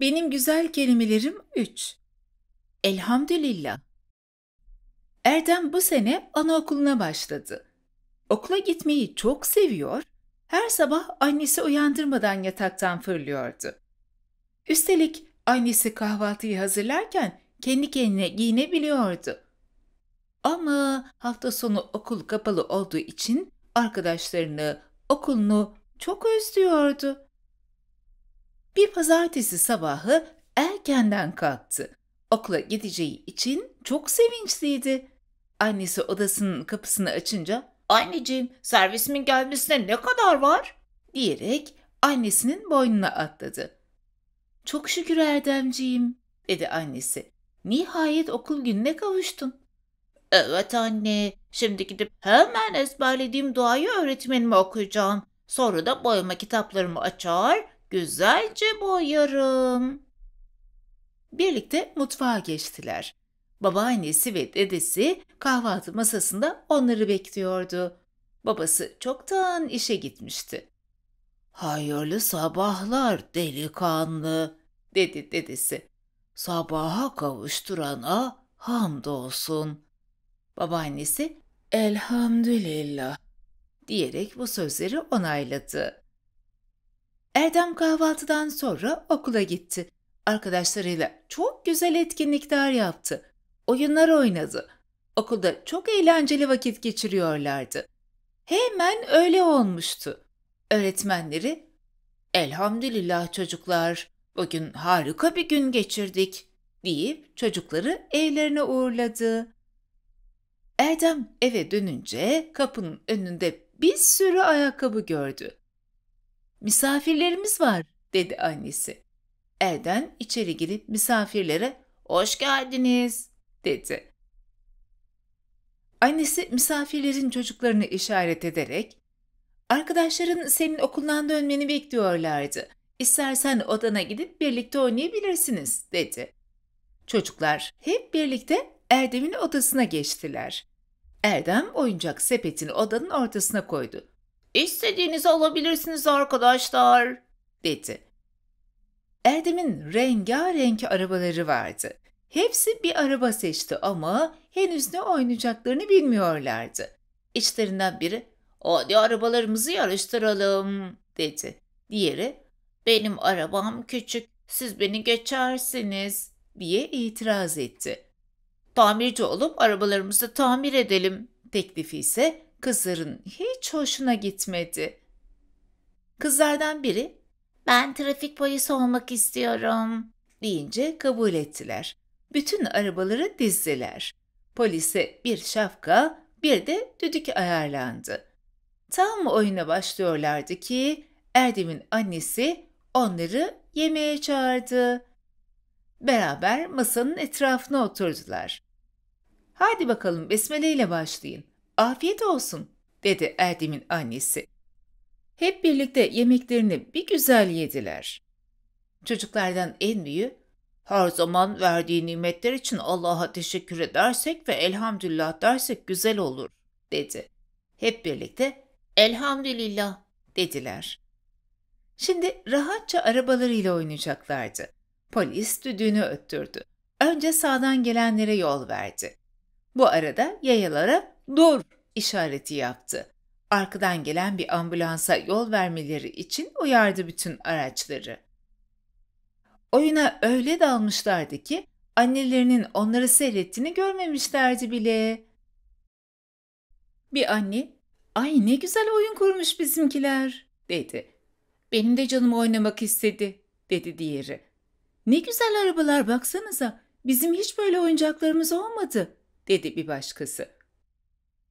Benim güzel kelimelerim 3. Elhamdülillah. Erdem bu sene anaokuluna başladı. Okula gitmeyi çok seviyor, her sabah annesi uyandırmadan yataktan fırlıyordu. Üstelik annesi kahvaltıyı hazırlarken kendi kendine giyinebiliyordu. Ama hafta sonu okul kapalı olduğu için arkadaşlarını, okulunu çok özlüyordu bir pazartesi sabahı erkenden kalktı. Okula gideceği için çok sevinçliydi. Annesi odasının kapısını açınca "Anneciğim, servisimin gelmesine ne kadar var?" diyerek annesinin boynuna atladı. "Çok şükür Erdemciğim." dedi annesi. "Nihayet okul gününe kavuştun." "Evet anne, şimdi gidip hemen ezberlediğim duayı öğretmenime okuyacağım. Sonra da boyama kitaplarımı açar, Güzelce boyarım. Birlikte mutfağa geçtiler. Babaannesi ve dedesi kahvaltı masasında onları bekliyordu. Babası çoktan işe gitmişti. Hayırlı sabahlar delikanlı, dedi dedesi. Sabaha kavuşturana hamdolsun. Babaannesi elhamdülillah diyerek bu sözleri onayladı. Erdem kahvaltıdan sonra okula gitti. Arkadaşlarıyla çok güzel etkinlikler yaptı. Oyunlar oynadı. Okulda çok eğlenceli vakit geçiriyorlardı. Hemen öyle olmuştu. Öğretmenleri, "Elhamdülillah çocuklar, bugün harika bir gün geçirdik." deyip çocukları evlerine uğurladı. Erdem eve dönünce kapının önünde bir sürü ayakkabı gördü misafirlerimiz var dedi annesi. Elden içeri girip misafirlere hoş geldiniz dedi. Annesi misafirlerin çocuklarını işaret ederek arkadaşların senin okuldan dönmeni bekliyorlardı. İstersen odana gidip birlikte oynayabilirsiniz dedi. Çocuklar hep birlikte Erdem'in odasına geçtiler. Erdem oyuncak sepetini odanın ortasına koydu. İstediğinizi alabilirsiniz arkadaşlar, dedi. Erdem'in rengarenk arabaları vardı. Hepsi bir araba seçti ama henüz ne oynayacaklarını bilmiyorlardı. İçlerinden biri, hadi arabalarımızı yarıştıralım, dedi. Diğeri, benim arabam küçük, siz beni geçersiniz, diye itiraz etti. Tamirci olup arabalarımızı tamir edelim, teklifi ise Kızların hiç hoşuna gitmedi. Kızlardan biri ben trafik polisi olmak istiyorum deyince kabul ettiler. Bütün arabaları dizdiler. Polise bir şapka bir de düdük ayarlandı. Tam oyuna başlıyorlardı ki Erdem'in annesi onları yemeğe çağırdı. Beraber masanın etrafına oturdular. Hadi bakalım besmele ile başlayın. Afiyet olsun dedi Erdem'in annesi. Hep birlikte yemeklerini bir güzel yediler. Çocuklardan en büyüğü her zaman verdiği nimetler için Allah'a teşekkür edersek ve elhamdülillah dersek güzel olur dedi. Hep birlikte elhamdülillah dediler. Şimdi rahatça arabalarıyla oynayacaklardı. Polis düdüğünü öttürdü. Önce sağdan gelenlere yol verdi. Bu arada yayalara dur işareti yaptı. Arkadan gelen bir ambulansa yol vermeleri için uyardı bütün araçları. Oyuna öyle dalmışlardı ki annelerinin onları seyrettiğini görmemişlerdi bile. Bir anne, ay ne güzel oyun kurmuş bizimkiler dedi. Benim de canım oynamak istedi dedi diğeri. Ne güzel arabalar baksanıza bizim hiç böyle oyuncaklarımız olmadı dedi bir başkası.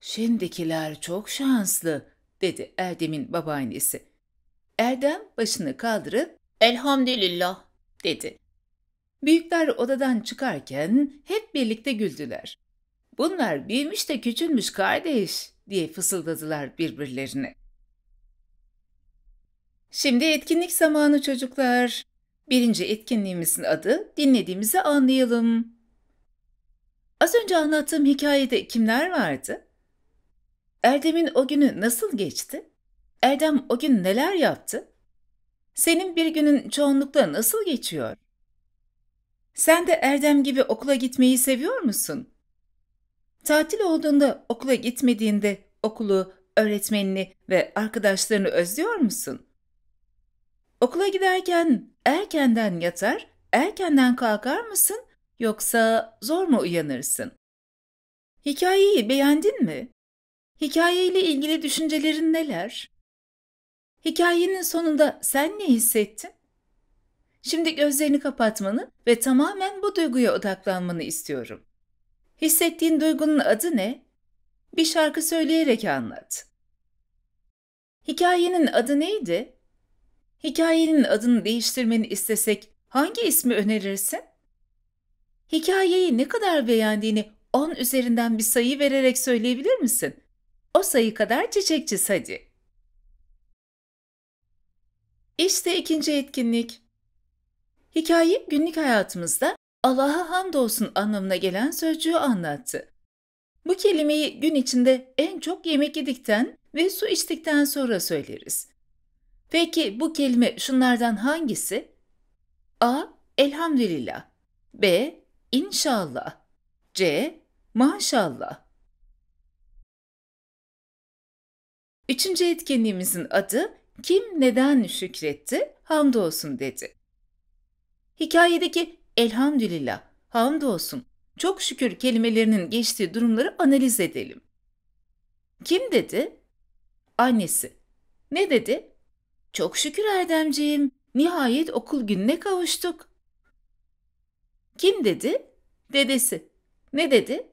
Şimdikiler çok şanslı dedi Erdem'in babaannesi. Erdem başını kaldırıp elhamdülillah dedi. Büyükler odadan çıkarken hep birlikte güldüler. Bunlar büyümüş de küçülmüş kardeş diye fısıldadılar birbirlerine. Şimdi etkinlik zamanı çocuklar. Birinci etkinliğimizin adı dinlediğimizi anlayalım. Az önce anlattığım hikayede kimler vardı? Erdem'in o günü nasıl geçti? Erdem o gün neler yaptı? Senin bir günün çoğunlukla nasıl geçiyor? Sen de Erdem gibi okula gitmeyi seviyor musun? Tatil olduğunda okula gitmediğinde okulu, öğretmenini ve arkadaşlarını özlüyor musun? Okula giderken erkenden yatar, erkenden kalkar mısın yoksa zor mu uyanırsın? Hikayeyi beğendin mi? Hikayeyle ilgili düşüncelerin neler? Hikayenin sonunda sen ne hissettin? Şimdi gözlerini kapatmanı ve tamamen bu duyguya odaklanmanı istiyorum. Hissettiğin duygunun adı ne? Bir şarkı söyleyerek anlat. Hikayenin adı neydi? Hikayenin adını değiştirmeni istesek hangi ismi önerirsin? Hikayeyi ne kadar beğendiğini 10 üzerinden bir sayı vererek söyleyebilir misin? O sayı kadar çiçekçis hadi. İşte ikinci etkinlik. Hikaye günlük hayatımızda Allah'a hamdolsun anlamına gelen sözcüğü anlattı. Bu kelimeyi gün içinde en çok yemek yedikten ve su içtikten sonra söyleriz. Peki bu kelime şunlardan hangisi? A. Elhamdülillah. B. İnşallah. C. Maşallah. Üçüncü etkinliğimizin adı Kim Neden Şükretti? Hamdolsun dedi. Hikayedeki elhamdülillah, hamdolsun, çok şükür kelimelerinin geçtiği durumları analiz edelim. Kim dedi? Annesi. Ne dedi? Çok şükür Erdemciğim, nihayet okul gününe kavuştuk. Kim dedi? Dedesi. Ne dedi?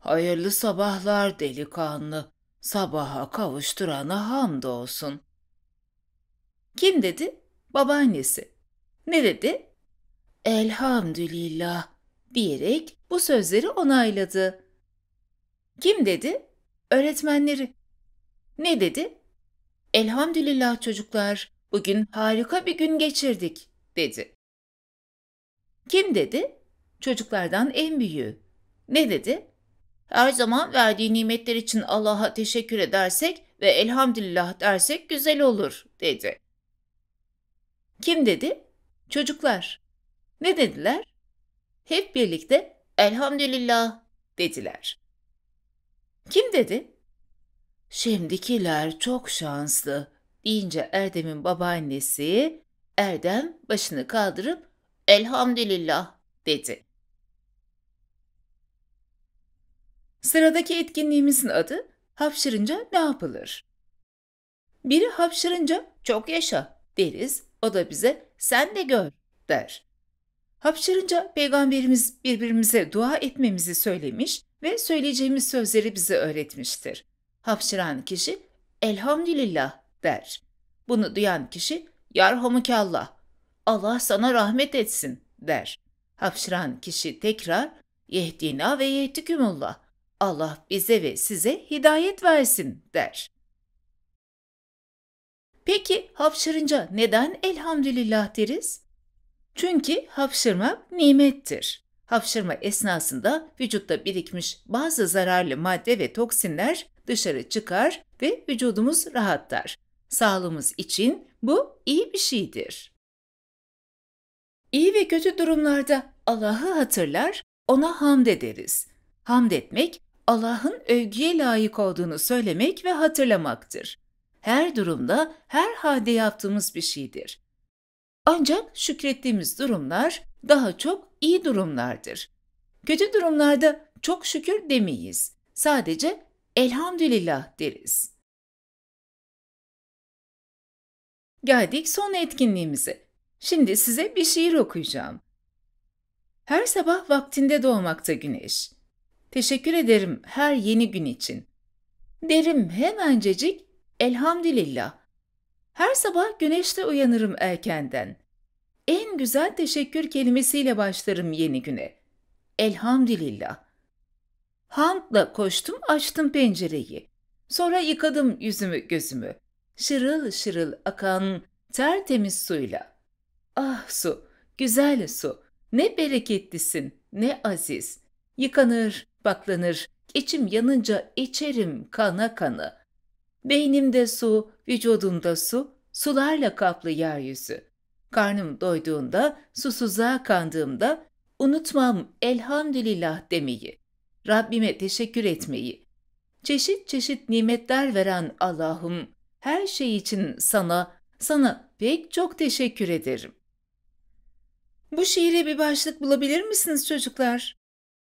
Hayırlı sabahlar delikanlı. Sabaha kavuşturana hamd olsun. Kim dedi? Babaannesi. Ne dedi? Elhamdülillah diyerek bu sözleri onayladı. Kim dedi? Öğretmenleri. Ne dedi? Elhamdülillah çocuklar, bugün harika bir gün geçirdik, dedi. Kim dedi? Çocuklardan en büyüğü. Ne dedi? Her zaman verdiği nimetler için Allah'a teşekkür edersek ve elhamdülillah dersek güzel olur dedi. Kim dedi? Çocuklar. Ne dediler? Hep birlikte elhamdülillah dediler. Kim dedi? Şimdikiler çok şanslı deyince Erdem'in babaannesi Erdem başını kaldırıp elhamdülillah dedi. Sıradaki etkinliğimizin adı hapşırınca ne yapılır? Biri hapşırınca çok yaşa deriz. O da bize sen de gör der. Hapşırınca peygamberimiz birbirimize dua etmemizi söylemiş ve söyleyeceğimiz sözleri bize öğretmiştir. Hapşıran kişi elhamdülillah der. Bunu duyan kişi yarhamukallah, Allah sana rahmet etsin der. Hapşıran kişi tekrar yehdina ve yehdikümullah. Allah bize ve size hidayet versin der. Peki hapşırınca neden elhamdülillah deriz? Çünkü hapşırmak nimettir. Hapşırma esnasında vücutta birikmiş bazı zararlı madde ve toksinler dışarı çıkar ve vücudumuz rahatlar. Sağlığımız için bu iyi bir şeydir. İyi ve kötü durumlarda Allah'ı hatırlar, ona hamd ederiz. Hamd etmek Allah'ın övgüye layık olduğunu söylemek ve hatırlamaktır. Her durumda, her halde yaptığımız bir şeydir. Ancak şükrettiğimiz durumlar daha çok iyi durumlardır. Kötü durumlarda çok şükür demeyiz. Sadece elhamdülillah deriz. Geldik son etkinliğimize. Şimdi size bir şiir okuyacağım. Her sabah vaktinde doğmakta güneş. Teşekkür ederim her yeni gün için. Derim hemencecik elhamdülillah. Her sabah güneşte uyanırım erkenden. En güzel teşekkür kelimesiyle başlarım yeni güne. Elhamdülillah. Hamdla koştum açtım pencereyi. Sonra yıkadım yüzümü gözümü. Şırıl şırıl akan tertemiz suyla. Ah su, güzel su, ne bereketlisin, ne aziz. Yıkanır, Baklanır, geçim yanınca içerim kana kana. Beynimde su, vücudumda su, sularla kaplı yeryüzü. Karnım doyduğunda, susuzluğa kandığımda unutmam elhamdülillah demeyi, Rabbime teşekkür etmeyi. Çeşit çeşit nimetler veren Allah'ım, her şey için sana, sana pek çok teşekkür ederim. Bu şiire bir başlık bulabilir misiniz çocuklar?